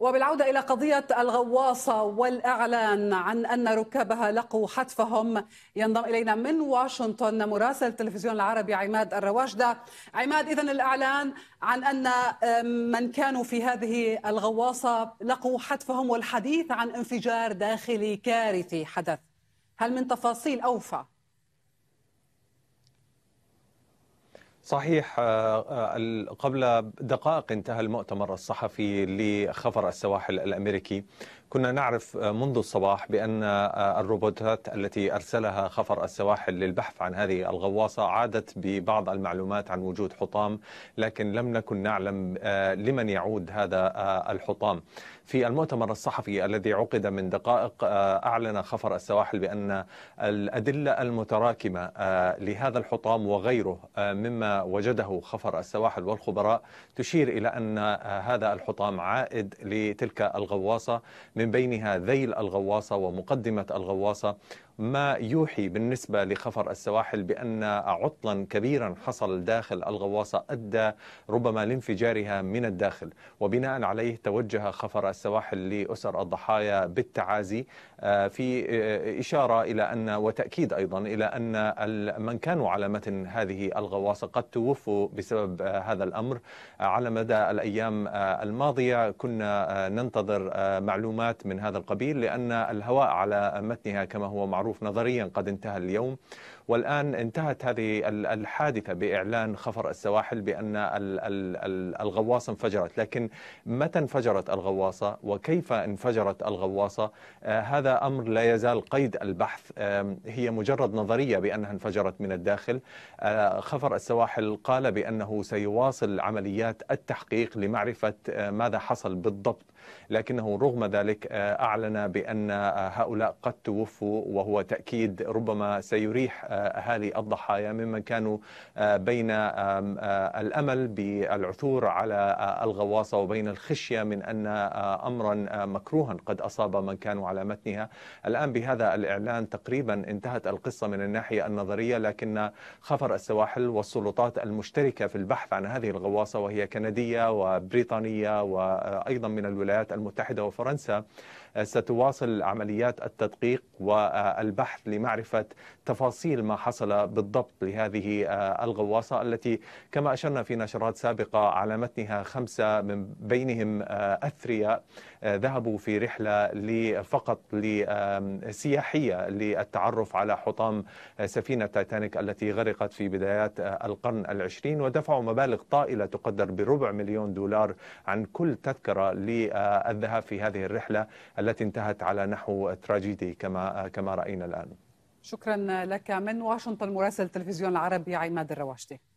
وبالعودة إلى قضية الغواصة والإعلان عن أن ركابها لقوا حتفهم ينضم إلينا من واشنطن مراسل التلفزيون العربي عماد الرواشدة عماد إذا الإعلان عن أن من كانوا في هذه الغواصة لقوا حتفهم والحديث عن انفجار داخلي كارثي حدث هل من تفاصيل أوفى؟ صحيح آه، آه، قبل دقائق انتهى المؤتمر الصحفي لخفر السواحل الامريكي كنا نعرف آه، منذ الصباح بان الروبوتات التي ارسلها خفر السواحل للبحث عن هذه الغواصه عادت ببعض المعلومات عن وجود حطام لكن لم نكن نعلم لمن يعود هذا الحطام. في المؤتمر الصحفي الذي عقد من دقائق اعلن خفر السواحل بان الادله المتراكمه لهذا الحطام وغيره مما وجده خفر السواحل والخبراء تشير إلى أن آه، هذا الحطام عائد لتلك الغواصة من بينها ذيل الغواصة ومقدمة الغواصة ما يوحي بالنسبة لخفر السواحل بأن عطلا كبيرا حصل داخل الغواصة أدى ربما لانفجارها من الداخل وبناء عليه توجه خفر السواحل لأسر الضحايا بالتعازي آه، في آه، إشارة إلى أن وتأكيد أيضا إلى أن من كانوا على متن هذه الغواصة قد توفوا بسبب آه، هذا الأمر على مدى الأيام الماضية كنا ننتظر معلومات من هذا القبيل لأن الهواء على متنها كما هو معروف المعروف نظريا قد انتهى اليوم والآن انتهت هذه الحادثة بإعلان خفر السواحل بأن الغواصة انفجرت لكن متى انفجرت الغواصة وكيف انفجرت الغواصة آه، هذا أمر لا يزال قيد البحث هي مجرد نظرية بأنها انفجرت من الداخل آه، خفر السواحل قال بأنه سيواصل عمليات التحقيق لمعرفة آه، ماذا حصل بالضبط لكنه رغم ذلك أعلن بأن هؤلاء قد توفوا وهو وتأكيد ربما سيريح آه، أهالي الضحايا ممن كانوا آه، بين آه، الأمل بالعثور على الغواصة وبين الخشية من أن أمرا مكروها قد أصاب من كانوا على متنها الآن بهذا الإعلان تقريبا انتهت القصة من الناحية النظرية لكن خفر السواحل والسلطات المشتركة في البحث عن هذه الغواصة وهي كندية وبريطانية وأيضا من الولايات المتحدة وفرنسا ستواصل عمليات التدقيق و البحث لمعرفة تفاصيل ما حصل بالضبط لهذه آه، الغواصة التي كما أشرنا في نشرات سابقة على متنها خمسة من بينهم آه، أثرياء آه، ذهبوا في رحلة فقط سياحية للتعرف على حطام سفينة تايتانيك التي غرقت في بدايات القرن العشرين ودفعوا مبالغ طائلة تقدر بربع مليون دولار عن كل تذكرة للذهاب في هذه الرحلة التي انتهت على نحو تراجيدي كما كما رأينا رأينا الآن شكرا لك من واشنطن مراسل التلفزيون العربي عماد الرواشتي